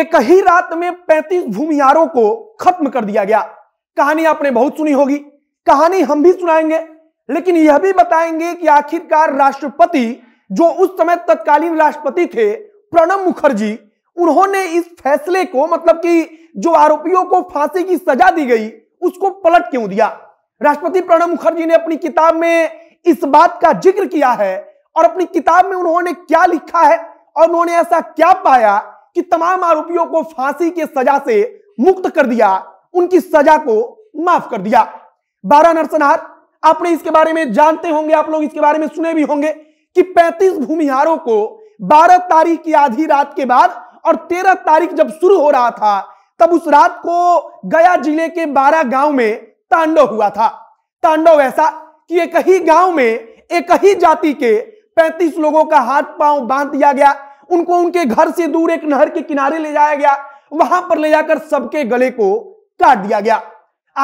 एक ही रात में 35 भूमियारों को खत्म कर दिया गया कहानी आपने बहुत सुनी होगी कहानी हम भी सुनाएंगे लेकिन यह भी बताएंगे कि आखिरकार राष्ट्रपति जो उस समय तत्कालीन राष्ट्रपति थे प्रणब मुखर्जी उन्होंने इस फैसले को मतलब कि जो आरोपियों को फांसी की सजा दी गई उसको पलट क्यों दिया राष्ट्रपति प्रणब मुखर्जी ने अपनी किताब में इस बात का जिक्र किया है और अपनी किताब में उन्होंने क्या लिखा है और उन्होंने ऐसा क्या पाया कि तमाम आरोपियों को फांसी के सजा से मुक्त कर दिया उनकी सजा को माफ कर दिया बारह नरसनार आपने इसके बारे में जानते होंगे आप लोग इसके बारे में सुने भी होंगे कि 35 भूमिहारों को 12 तारीख की आधी रात के बाद और 13 तारीख जब शुरू हो रहा था तब उस रात को गया जिले के 12 गांव में तांडव हुआ था तांडव ऐसा कि एक ही गांव में एक ही जाति के 35 लोगों का हाथ पांव बांध दिया गया उनको उनके घर से दूर एक नहर के किनारे ले जाया गया वहां पर ले जाकर सबके गले को काट दिया गया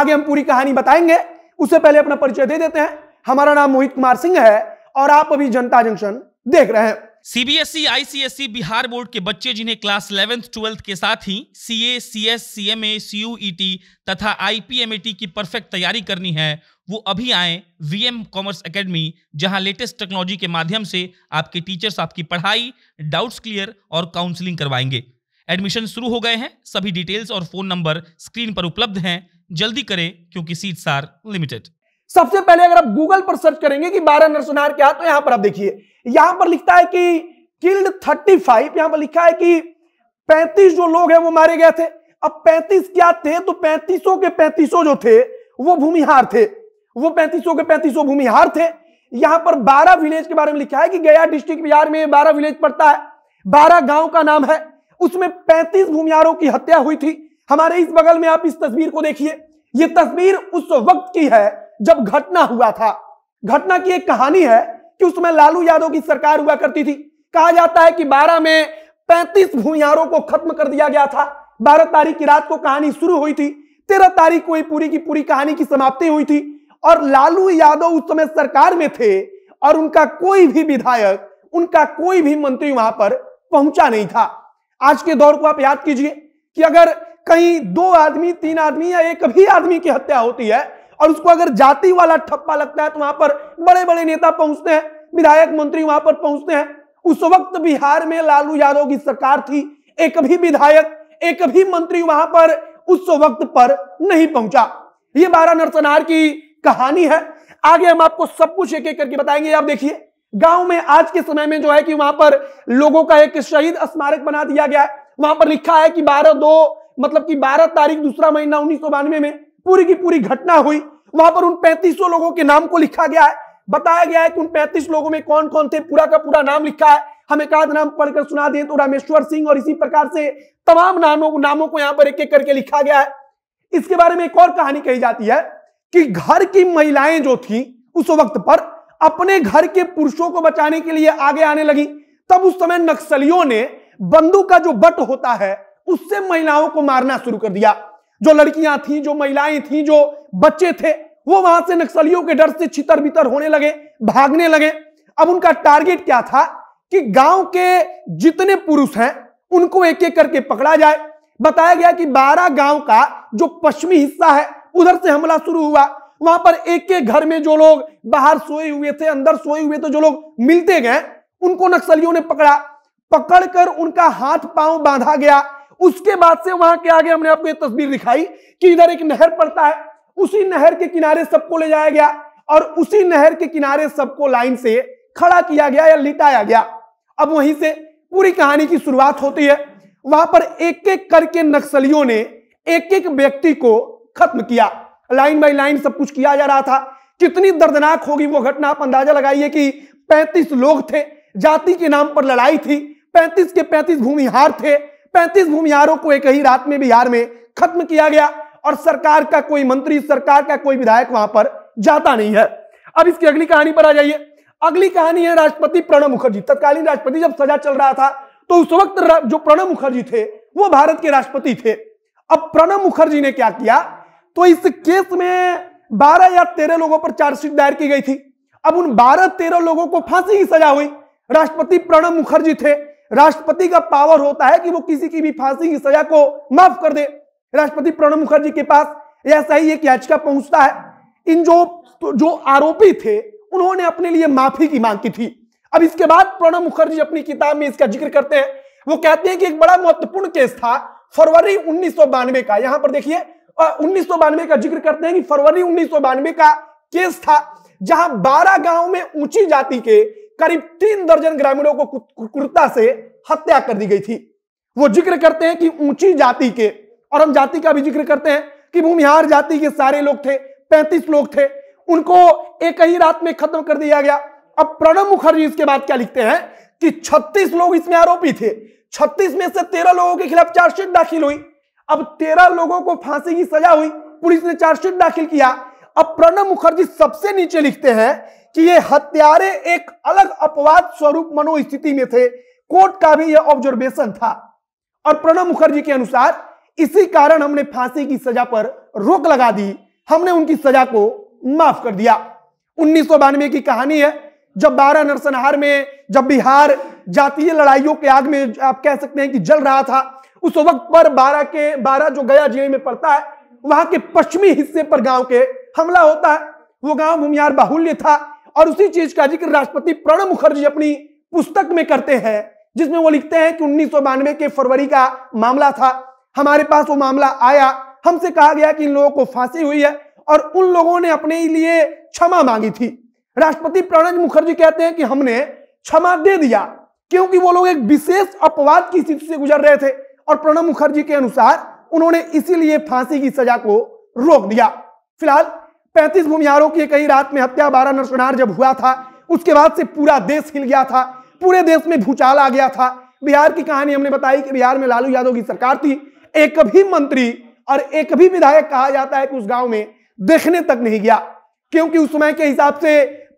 आगे हम पूरी कहानी बताएंगे उससे पहले अपना परिचय दे देते हैं हमारा नाम मोहित कुमार सिंह है और आप अभी जनता जंक्शन देख रहे हैं CBSE ICSE e, e, Bihar board के बच्चे जिन्हें क्लास इलेवेंथ ट्वेल्थ के साथ ही C C C A A S M C U E T तथा आई पी एम टी की परफेक्ट तैयारी करनी है वो अभी आए वी एम कॉमर्स अकेडमी जहां लेटेस्ट टेक्नोलॉजी के माध्यम से आपके टीचर्स आपकी पढ़ाई डाउट्स क्लियर और काउंसलिंग करवाएंगे एडमिशन शुरू हो गए हैं सभी डिटेल्स और फोन नंबर स्क्रीन पर उपलब्ध हैं जल्दी करें क्योंकि सीट्स आर लिमिटेड सबसे पहले अगर आप गूगल पर सर्च करेंगे कि बारह नरसुनार क्या तो यहां पर आप देखिए यहां पर लिखता है कि किल्ड थर्टी फाइव यहां पर लिखा है कि पैंतीस जो लोग हैं वो मारे गए थे अब पैंतीस क्या थे तो पैंतीसों के पैंतीसों जो थे वो भूमिहार थे वो पैंतीसों के पैंतीसों भूमिहार थे यहां पर बारह विलेज के बारे में लिखा है कि गया डिस्ट्रिक्ट बिहार में बारह विलेज पड़ता है बारह गांव का नाम है उसमें पैंतीस भूमिहारों की हत्या हुई थी हमारे इस बगल में आप इस तस्वीर को देखिए ये तस्वीर उस वक्त की है जब घटना हुआ था घटना की एक कहानी है कि उसमें लालू यादव की सरकार हुआ करती थी कहा जाता है कि बारह में पैंतीस भूयारों को खत्म कर दिया गया था बारह तारीख की रात को कहानी शुरू हुई थी तेरह तारीख को ही पूरी की पूरी कहानी की समाप्ति हुई थी और लालू यादव उस समय सरकार में थे और उनका कोई भी विधायक उनका कोई भी मंत्री वहां पर पहुंचा नहीं था आज के दौर को आप याद कीजिए कि अगर कहीं दो आदमी तीन आदमी या एक भी आदमी की हत्या होती है और उसको अगर जाति वाला ठप्पा लगता है तो वहां पर बड़े बड़े नेता पहुंचते हैं विधायक मंत्री वहां पर पहुंचते हैं उस वक्त बिहार में लालू यादव की सरकार थी एक भी विधायक एक भी मंत्री वहां पर उस वक्त पर नहीं पहुंचा ये बारह नरसनार की कहानी है आगे हम आपको सब कुछ एक एक करके बताएंगे आप देखिए गांव में आज के समय में जो है कि वहां पर लोगों का एक शहीद स्मारक बना दिया गया है वहां पर लिखा है कि बारह दो मतलब कि बारह तारीख दूसरा महीना उन्नीस में पूरी की पूरी घटना हुई वहां पर उन पैंतीसों लोगों के नाम को लिखा गया है बताया गया है कि उन पैंतीस लोगों में कौन कौन थे पूरा का पूरा नाम लिखा है हम एक आध नाम पढ़कर सुना दें तो रामेश्वर सिंह और इसी प्रकार से तमाम नामों नामों को यहां पर एक एक करके लिखा गया है इसके बारे में एक और कहानी कही जाती है कि घर की महिलाएं जो थी उस वक्त पर अपने घर के पुरुषों को बचाने के लिए आगे आने लगी तब उस समय नक्सलियों ने बंदूक का जो बट होता है उससे महिलाओं को मारना शुरू कर दिया जो लड़कियां थी जो महिलाएं थी जो बच्चे थे वो वहां से नक्सलियों के डर से छितर बितर होने लगे भागने लगे अब उनका टारगेट क्या था कि गांव के जितने पुरुष हैं उनको एक एक करके पकड़ा जाए बताया गया कि 12 गांव का जो पश्चिमी हिस्सा है उधर से हमला शुरू हुआ वहां पर एक एक घर में जो लोग बाहर सोए हुए थे अंदर सोए हुए थे जो लोग मिलते गए उनको नक्सलियों ने पकड़ा पकड़कर उनका हाथ पांव बांधा गया उसके बाद से वहां के आगे हमने आपको ये तस्वीर दिखाई कि इधर एक नहर पड़ता है उसी नहर के किनारे सबको ले जाया गया और उसी नहर के किनारे सबको लाइन से खड़ा किया गया या लिटाया गया अब वहीं से पूरी कहानी की शुरुआत होती है वहां पर एक एक करके नक्सलियों ने एक एक व्यक्ति को खत्म किया लाइन बाई लाइन सब कुछ किया जा रहा था कितनी दर्दनाक होगी वो घटना आप अंदाजा लगाइए कि 35 लोग थे जाति के नाम पर लड़ाई थी 35 के 35 भूमिहार थे पैंतीस भूमिहारों को एक ही रात में बिहार में खत्म किया गया और सरकार का कोई मंत्री सरकार का कोई विधायक वहां पर जाता नहीं है अब इसकी अगली कहानी पर आ जाइए अगली कहानी है राष्ट्रपति प्रणब मुखर्जी तत्कालीन राष्ट्रपति जब सजा चल रहा था तो उस वक्त जो प्रणब मुखर्जी थे वो भारत के राष्ट्रपति थे अब प्रणब मुखर्जी ने क्या किया तो इस केस में बारह या तेरह लोगों पर चार्जशीट दायर की गई थी अब उन बारह तेरह लोगों को फांसी की सजा हुई राष्ट्रपति प्रणब मुखर्जी थे राष्ट्रपति का पावर होता है कि वो किसी की भी फांसी की सजा को माफ कर दे राष्ट्रपति प्रणब मुखर्जी के पास ऐसा ही एक याचिका पहुंचता है इन जो तो जो आरोपी थे उन्होंने अपने लिए माफी की मांग की थी अब इसके बाद प्रणब मुखर्जी अपनी किताब में इसका जिक्र करते हैं वो कहते हैं कि एक बड़ा महत्वपूर्ण केस था फरवरी उन्नीस का यहां पर देखिए उन्नीस का जिक्र करते हैं कि फरवरी उन्नीस का केस था जहां बारह गांव में ऊंची जाति के करीब तीन दर्जन ग्रामीणों को कुर्ता से हत्या कर दी गई थी वो जिक्र करते हैं कि ऊंची जाति के और हम जाति का भी जिक्र करते हैं कि भूमिहार जाति के सारे लोग थे पैंतीस लोग थे उनको एक ही रात में खत्म कर दिया गया अब प्रणब मुखर्जी इसके बाद क्या लिखते हैं कि 36 लोग इसमें आरोपी थे 36 में से 13 लोगों के खिलाफ चार्जशीट दाखिल हुई अब 13 लोगों को फांसी की सजा हुई पुलिस ने चार्जशीट दाखिल किया अब प्रणब मुखर्जी सबसे नीचे लिखते हैं कि ये हत्यारे एक अलग अपवाद स्वरूप मनोस्थिति में थे कोर्ट का भी यह ऑब्जर्वेशन था और प्रणब मुखर्जी के अनुसार इसी कारण हमने फांसी की सजा पर रोक लगा दी हमने उनकी सजा को माफ कर दिया उन्नीस की कहानी है जब बारह नरसंहार में जब बिहार जातीय लड़ाइयों के आग में आप कह सकते हैं कि जल रहा था उस वक्त पर बारह के बारह जो गया जिले में पड़ता है वहां के पश्चिमी हिस्से पर गांव के हमला होता है वो गांव भूमियार बाहुल्य था और उसी चीज का जिक्र राष्ट्रपति प्रणब मुखर्जी अपनी पुस्तक में करते हैं जिसमें वो लिखते हैं कि उन्नीस के फरवरी का मामला था हमारे पास वो मामला आया हमसे कहा गया कि इन लोगों को फांसी हुई है और उन लोगों ने अपने लिए क्षमा मांगी थी राष्ट्रपति प्रणब मुखर्जी कहते हैं कि हमने क्षमा दे दिया क्योंकि वो लोग एक विशेष अपवाद की स्थिति से गुजर रहे थे और प्रणब मुखर्जी के अनुसार उन्होंने इसीलिए फांसी की सजा को रोक दिया फिलहाल पैंतीस भूमियारों की कई रात में हत्या बारह नरसनार जब हुआ था उसके बाद से पूरा देश हिल गया था पूरे देश में भूचाल आ गया था बिहार की कहानी हमने बताई कि बिहार में लालू यादव की सरकार थी एक भी मंत्री और एक भी विधायक कहा जाता है कि उस गांव में देखने तक नहीं गया क्योंकि उस समय के हिसाब से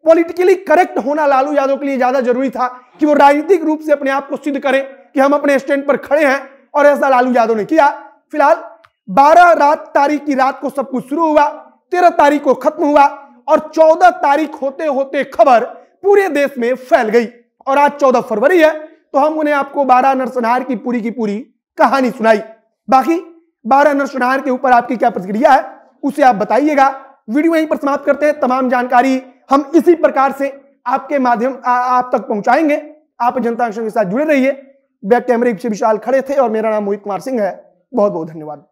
पॉलिटिकली करेक्ट होना लालू यादव के लिए ज्यादा जरूरी था कि वो राजनीतिक रूप से अपने आप को सिद्ध करें कि हम अपने स्टैंड पर खड़े हैं और ऐसा लालू यादव ने किया फिलहाल बारह रात तारीख की रात को सब कुछ शुरू हुआ तेरह तारीख को खत्म हुआ और चौदह तारीख होते होते खबर पूरे देश में फैल गई और आज चौदह फरवरी है तो हम उन्हें आपको बारह नरसंहार की पूरी की पूरी कहानी सुनाई बाकी बारह नरसंहार के ऊपर आपकी क्या प्रतिक्रिया है उसे आप बताइएगा वीडियो यहीं पर समाप्त करते हैं तमाम जानकारी हम इसी प्रकार से आपके माध्यम आप तक पहुंचाएंगे आप जनता के साथ जुड़े रहिए बैक कैमरे पीछे विशाल खड़े थे और मेरा नाम मोहित कुमार सिंह है बहुत बहुत धन्यवाद